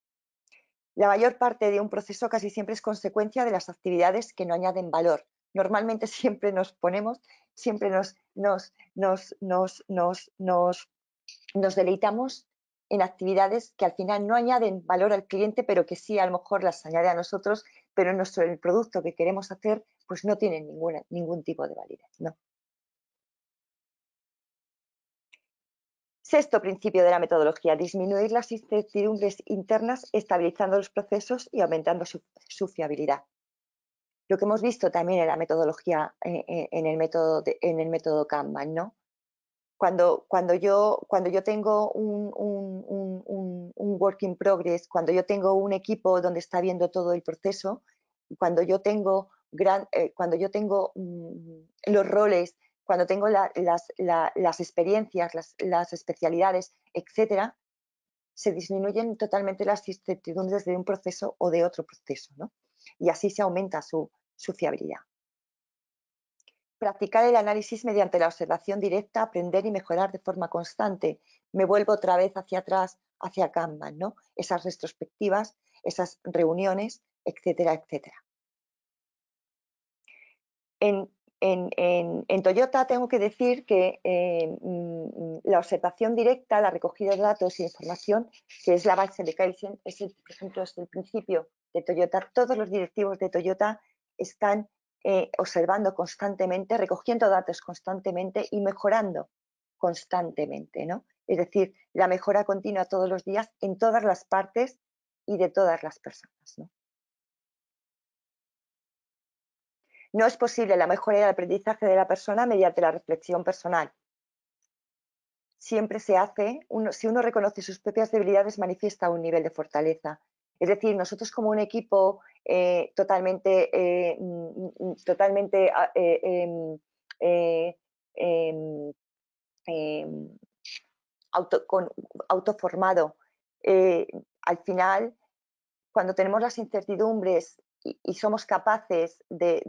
La mayor parte de un proceso casi siempre es consecuencia de las actividades que no añaden valor. Normalmente siempre nos ponemos, siempre nos, nos, nos, nos, nos, nos, deleitamos en actividades que al final no añaden valor al cliente, pero que sí a lo mejor las añade a nosotros, pero nuestro, el producto que queremos hacer pues no tiene ninguna, ningún tipo de validez. ¿no? Sexto principio de la metodología, disminuir las incertidumbres internas estabilizando los procesos y aumentando su, fiabilidad. Lo que hemos visto también en la metodología, eh, eh, en, el, método en el método Kanban, ¿no? Cuando, cuando, yo, cuando yo tengo un, work in progress, cuando yo tengo un equipo donde está viendo todo el proceso, cuando yo tengo, gran, eh, cuando yo tengo mm, los roles cuando tengo las, experiencias, las, especialidades, etcétera, se disminuyen totalmente las incertidumbres de un proceso o de otro proceso, Y así se aumenta su, fiabilidad. Practicar el análisis mediante la observación directa, aprender y mejorar de forma constante. Me vuelvo otra vez hacia atrás, hacia Kanban, ¿no? Esas retrospectivas, esas reuniones, etcétera, etcétera. En en, Toyota tengo que decir que eh, mm, la observación directa, la recogida de datos y información, que es la base de Kaizen, es el, el principio de Toyota. Todos los directivos de Toyota están eh, observando constantemente, recogiendo datos constantemente y mejorando constantemente. Es decir, la mejora continua todos los días en todas las partes y de todas las personas. ¿no? No es posible la mejora del aprendizaje de la persona mediante la reflexión personal. Siempre se hace, uno, si uno reconoce sus propias debilidades, manifiesta un nivel de fortaleza. Es decir, nosotros como un equipo totalmente, totalmente autoformado, al final, cuando tenemos las incertidumbres y, somos capaces de,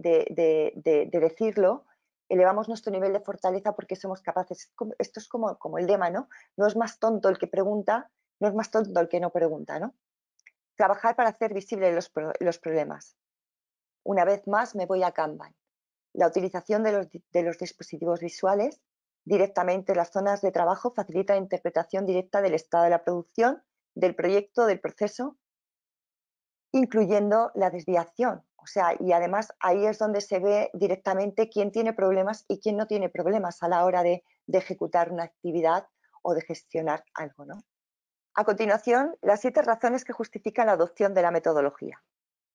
decirlo, elevamos nuestro nivel de fortaleza porque somos capaces. Esto es como, el lema, ¿no? No es más tonto el que pregunta, no es más tonto el que no pregunta, ¿no? Trabajar para hacer visibles los, problemas. Una vez más me voy a Kanban. La utilización de los dispositivos visuales directamente en las zonas de trabajo facilita la interpretación directa del estado de la producción, del proyecto, del proceso incluyendo la desviación. O sea, y además ahí es donde se ve directamente quién tiene problemas y quién no tiene problemas a la hora de, ejecutar una actividad o de gestionar algo. ¿no? A continuación, las siete razones que justifican la adopción de la metodología.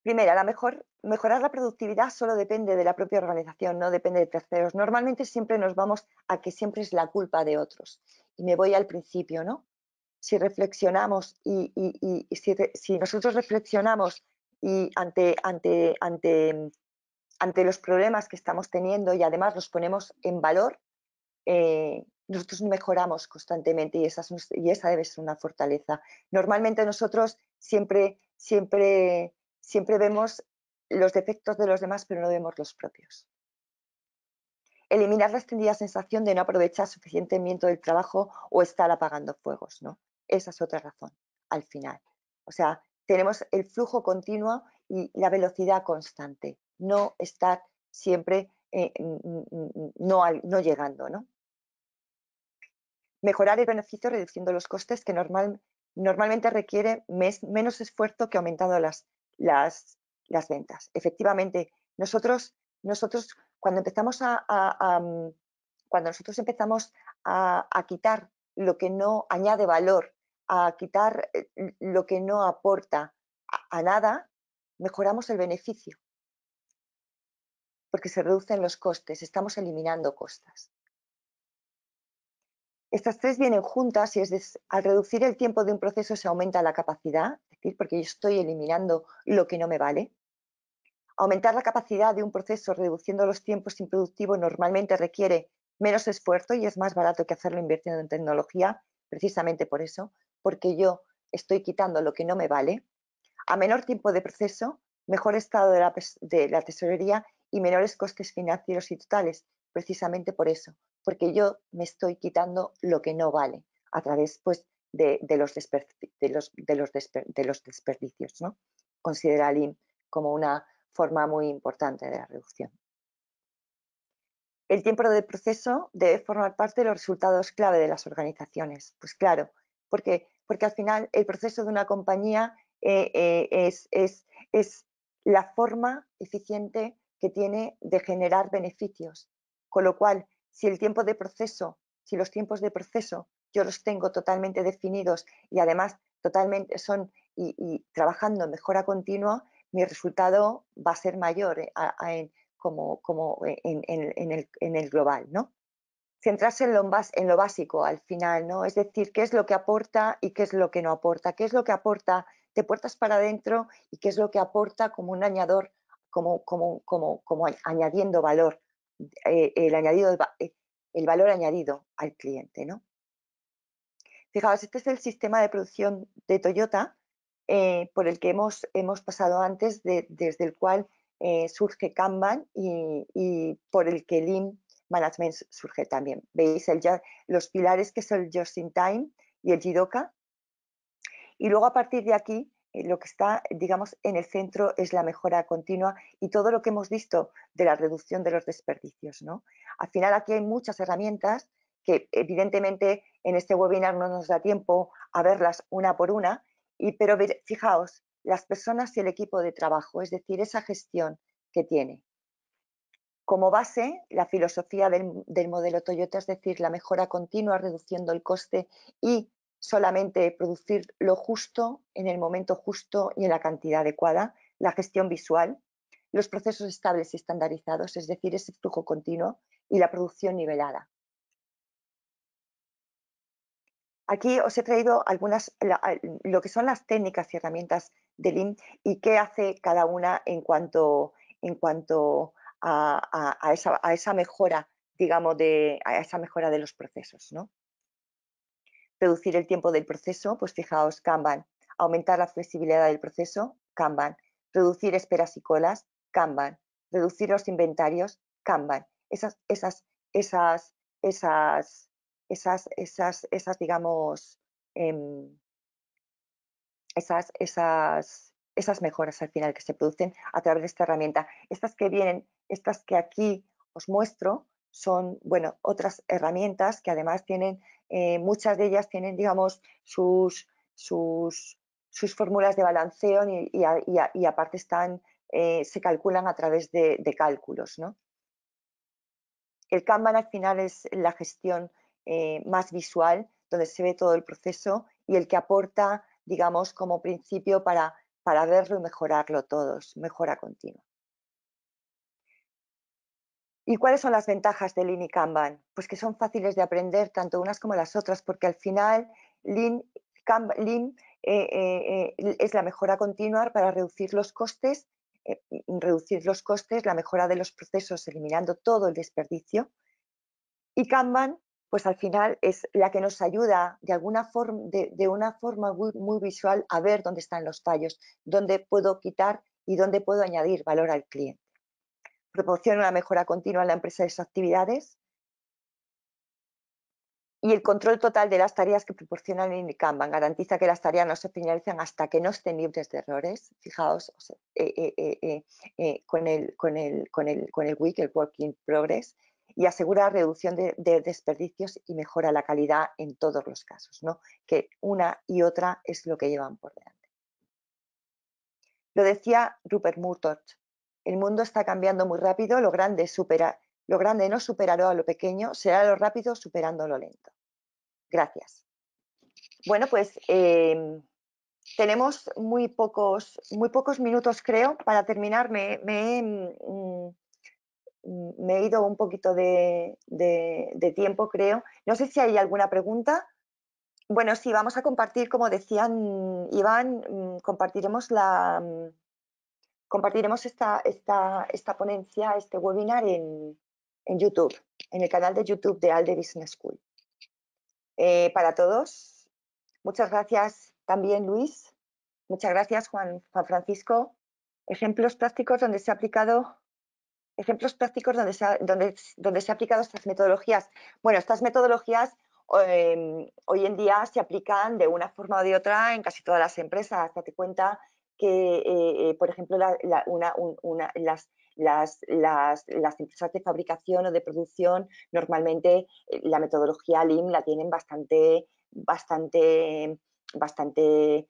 Primera, la mejor, mejorar la productividad solo depende de la propia organización, no depende de terceros. Normalmente siempre nos vamos a que siempre es la culpa de otros. Y me voy al principio, ¿no? si reflexionamos y, si, nosotros reflexionamos y ante, ante, ante, ante los problemas que estamos teniendo y además los ponemos en valor, eh, nosotros mejoramos constantemente y esa, y esa debe ser una fortaleza. Normalmente nosotros siempre, siempre, siempre vemos los defectos de los demás, pero no vemos los propios. Eliminar la extendida sensación de no aprovechar suficientemente el trabajo o estar apagando fuegos esa es otra razón al final. O sea, tenemos el flujo continuo y la velocidad constante, no estar siempre eh, no, llegando. Mejorar el beneficio reduciendo los costes que normalmente requiere menos esfuerzo que aumentando las, las, ventas. Efectivamente, nosotros, nosotros cuando empezamos a, mm, cuando nosotros empezamos a quitar lo que no añade valor a quitar eh, lo que no aporta a, nada, mejoramos el beneficio, porque se reducen los costes, estamos eliminando costas. Estas tres vienen juntas y es al reducir el tiempo de un proceso se aumenta la capacidad, es decir, porque yo estoy eliminando lo que no me vale. Aumentar la capacidad de un proceso reduciendo los tiempos improductivos normalmente requiere menos esfuerzo y es más barato que hacerlo invirtiendo en tecnología, precisamente por eso, porque yo estoy quitando lo que no me vale, a menor tiempo de proceso, mejor estado de la, tesorería y menores costes financieros y totales, precisamente por eso, porque yo me estoy quitando lo que no vale a través pues, de, los, desperdicios. ¿no? Considera el como una forma muy importante de la reducción. El tiempo de proceso debe formar parte de los resultados clave de las organizaciones. Pues claro, porque porque al final el proceso de una compañía eh, eh, es, la forma eficiente que tiene de generar beneficios. Con lo cual, si el tiempo de proceso, si los tiempos de proceso yo los tengo totalmente definidos y además totalmente son y, trabajando mejora continua, mi resultado va a ser mayor eh, como, en, el, en, el, global, ¿no? centrarse en lo, en lo básico al final, ¿no? Es decir, qué es lo que aporta y qué es lo que no aporta, qué es lo que aporta te puertas para adentro y qué es lo que aporta como un añador, como, como, como, como añadiendo valor, eh, el, añadido, eh, el valor añadido al cliente, ¿no? Fijaos, este es el sistema de producción de Toyota eh, por el que hemos, hemos pasado antes, desde el cual surge Kanban y, por el que Lean management surge también. Veis los pilares que son el Just in Time y el Jidoka. Y luego a partir de aquí, eh, lo que está, digamos, en el centro es la mejora continua y todo lo que hemos visto de la reducción de los desperdicios. ¿no? Al final aquí hay muchas herramientas que evidentemente en este webinar no nos da tiempo a verlas una por una, y, pero fijaos, las personas y el equipo de trabajo, es decir, esa gestión que tiene, como base la filosofía del, modelo Toyota, es decir, la mejora continua reduciendo el coste y solamente producir lo justo en el momento justo y en la cantidad adecuada, la gestión visual, los procesos estables y estandarizados, es decir, ese flujo continuo y la producción nivelada. Aquí os he traído algunas, lo que son las técnicas y herramientas del Lean y qué hace cada una en cuanto, en cuanto a, esa, mejora, digamos, de, a esa mejora de los procesos. ¿no? Reducir el tiempo del proceso, pues fijaos, Kanban. Aumentar la flexibilidad del proceso, Kanban. Reducir esperas y colas, Kanban. Reducir los inventarios, Kanban. Esas, esas, esas, esas, esas, esas, esas digamos, em, esas, esas, esas mejoras al final que se producen a través de esta herramienta. Estas que vienen estas que aquí os muestro son, bueno, otras herramientas que además tienen, eh, muchas de ellas tienen, digamos, sus, sus, fórmulas de balanceo y, aparte están, eh, se calculan a través de, cálculos, ¿no? El Kanban al final es la gestión eh, más visual, donde se ve todo el proceso y el que aporta, digamos, como principio para, para verlo y mejorarlo todos, mejora continua. ¿Y cuáles son las ventajas de Lean y Kanban? Pues que son fáciles de aprender tanto unas como las otras, porque al final Lean, eh, eh, eh, es la mejora continua para reducir los costes, mm, reducir los costes, la mejora de los procesos, eliminando todo el desperdicio. Y Kanban, pues al final es la que nos ayuda de, alguna forma, de, una forma muy, muy visual a ver dónde están los fallos, dónde puedo quitar y dónde puedo añadir valor al cliente proporciona una mejora continua en la empresa de sus actividades y el control total de las tareas que proporcionan el Kanban garantiza que las tareas no se finalizan hasta que no estén libres de errores. Fijaos eh, eh, eh, con, el, con, WIC, el Work in Progress, y asegura reducción de, desperdicios y mejora la calidad en todos los casos, ¿no? que una y otra es lo que llevan por delante. Lo decía Rupert Murdoch, el mundo está cambiando muy rápido, lo grande, lo grande no superará a lo pequeño, será lo rápido superando lo lento. Gracias. Bueno, pues em, tenemos muy pocos, muy pocos minutos, creo, para terminar. Me, mm, mm, he ido un poquito de, de tiempo, creo. No sé si hay alguna pregunta. Bueno, sí, vamos a compartir, como decían Iván, mm, compartiremos la, compartiremos esta, ponencia, este webinar en, YouTube, en el canal de YouTube de Alde Business School. Eh, para todos, muchas gracias también Luis, muchas gracias Juan, Francisco. Ejemplos prácticos donde se ha aplicado ejemplos prácticos donde se, donde, se aplicado estas metodologías. Bueno, estas metodologías eh, hoy en día se aplican de una forma o de otra en casi todas las empresas. Date cuenta que, eh, eh, por ejemplo, una, una, las, las, las, empresas de fabricación o de producción normalmente eh, la metodología LIM la tienen bastante, bastante, bastante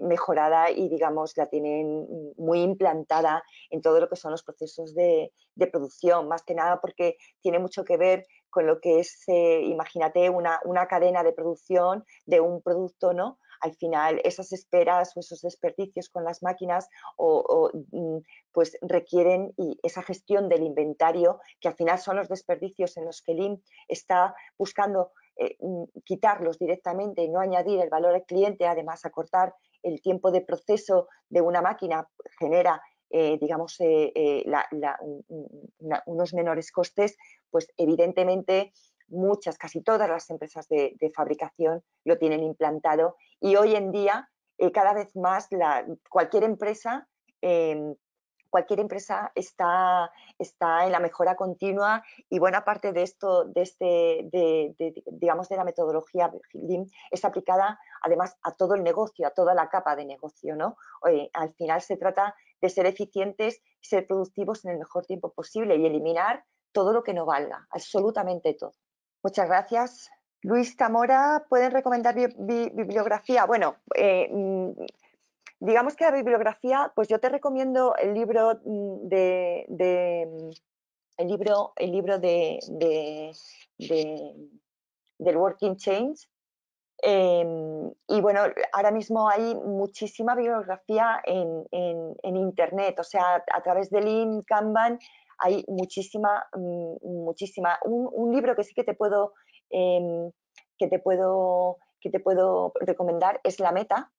mejorada y digamos la tienen muy implantada en todo lo que son los procesos de, producción, más que nada porque tiene mucho que ver con lo que es, imagínate, una, una cadena de producción de un producto, ¿no? al final esas esperas o esos desperdicios con las máquinas mm, pues requieren esa gestión del inventario, que al final son los desperdicios en los que link está buscando eh, mm, quitarlos directamente y no añadir el valor al cliente, además acortar el tiempo de proceso de una máquina genera eh, digamos, eh, unos menores costes, pues evidentemente muchas, casi todas las empresas de, fabricación lo tienen implantado y hoy en día eh, cada vez más cualquier empresa em, cualquier empresa está, está en la mejora continua y buena parte de esto, de, este, digamos, de la metodología es aplicada además a todo el negocio, a toda la capa de negocio, ¿no? al final se trata de ser eficientes, ser productivos en el mejor tiempo posible y eliminar todo lo que no valga, absolutamente todo. Muchas gracias. Luis Zamora, ¿pueden recomendar bibliografía? Bueno, eh, mm, digamos que la bibliografía, pues yo te recomiendo el libro mm, de, mm, el libro, el libro de, del Working Change. Em, y bueno, ahora mismo hay muchísima bibliografía en, en, internet, o sea, a través de Lean, Kanban hay muchísima, mm, muchísima. Un, libro que sí que te puedo, em, que te puedo, que te puedo recomendar es La Meta,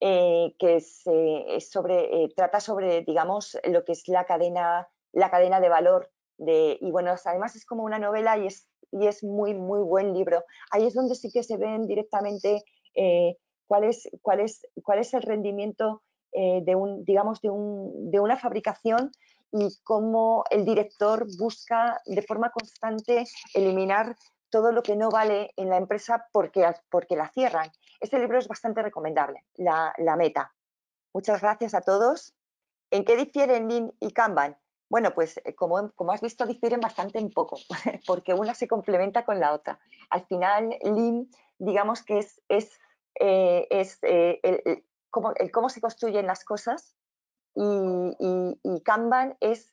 eh, que es, eh, sobre, eh, trata sobre, digamos, lo que es la cadena, la cadena de valor. De, y bueno, además es como una novela y es, y es muy, muy buen libro. Ahí es donde sí que se ven directamente cuál es, cuál es, cuál es el rendimiento de, un, digamos, de, un, de, una fabricación y cómo el director busca de forma constante eliminar todo lo que no vale en la empresa porque, porque la cierran. Este libro es bastante recomendable, la, meta. Muchas gracias a todos. ¿En qué difieren Lean y Kanban? Bueno, pues eh, como, has visto, difieren bastante en poco, porque una se complementa con la otra. Al final, Lean, digamos que es, es, eh, eh, el, cómo, se construyen las cosas y, Kanban es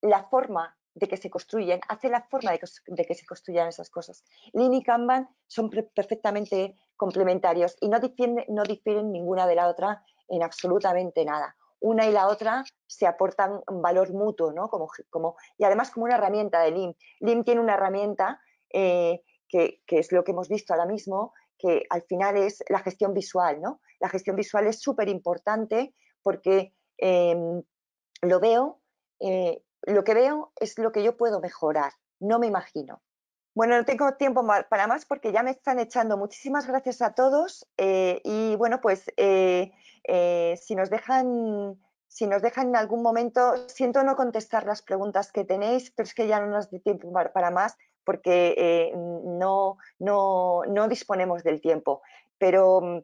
la forma de que se construyen, hace la forma de que, se construyan esas cosas. Lean y Kanban son perfectamente complementarios y no, difieren, no difieren ninguna de la otra en absolutamente nada. Una y la otra se aportan valor mutuo, ¿no? Como, como, y además como una herramienta de Lean. Lean tiene una herramienta eh, que, es lo que hemos visto ahora mismo, que al final es la gestión visual, ¿no? La gestión visual es súper importante porque Em, lo veo, eh, lo que veo es lo que yo puedo mejorar, no me imagino. Bueno, no tengo tiempo para más porque ya me están echando. Muchísimas gracias a todos eh, y bueno, pues eh, si nos dejan... Si nos dejan en algún momento, siento no contestar las preguntas que tenéis, pero es que ya no nos de tiempo para más porque no, no, no disponemos del tiempo. Pero mm,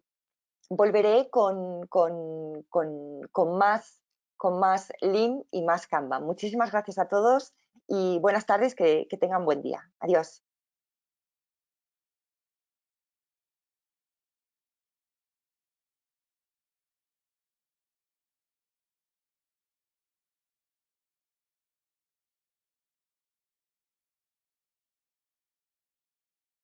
volveré con, con, más, con Lean y más Canva. Muchísimas gracias a todos y buenas tardes, que tengan buen día. Adiós.